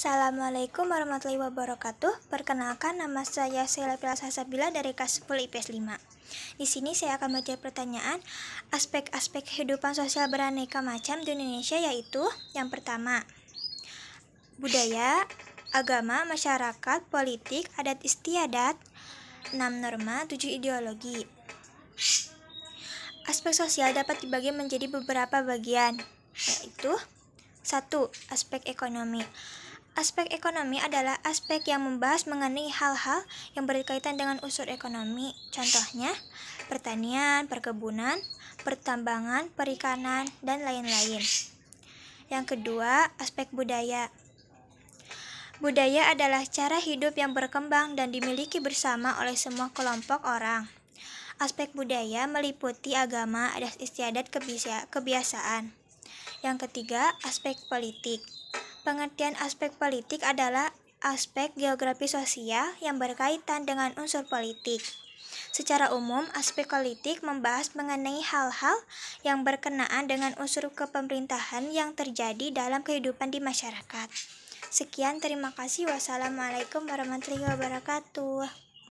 Assalamualaikum warahmatullahi wabarakatuh. Perkenalkan nama saya Selapila Sasabila dari kelas 10 IPS 5. Di sini saya akan menjawab pertanyaan aspek-aspek kehidupan sosial beraneka macam di Indonesia yaitu yang pertama budaya, agama, masyarakat, politik, adat istiadat, 6 norma, 7 ideologi. Aspek sosial dapat dibagi menjadi beberapa bagian yaitu 1. Aspek ekonomi Aspek ekonomi adalah aspek yang membahas mengenai hal-hal yang berkaitan dengan unsur ekonomi, contohnya pertanian, perkebunan, pertambangan, perikanan, dan lain-lain. Yang kedua, aspek budaya. Budaya adalah cara hidup yang berkembang dan dimiliki bersama oleh semua kelompok orang. Aspek budaya meliputi agama, adat istiadat, kebiasaan. Yang ketiga, aspek politik. Pengertian aspek politik adalah aspek geografi sosial yang berkaitan dengan unsur politik. Secara umum, aspek politik membahas mengenai hal-hal yang berkenaan dengan unsur kepemerintahan yang terjadi dalam kehidupan di masyarakat. Sekian, terima kasih. Wassalamualaikum warahmatullahi wabarakatuh.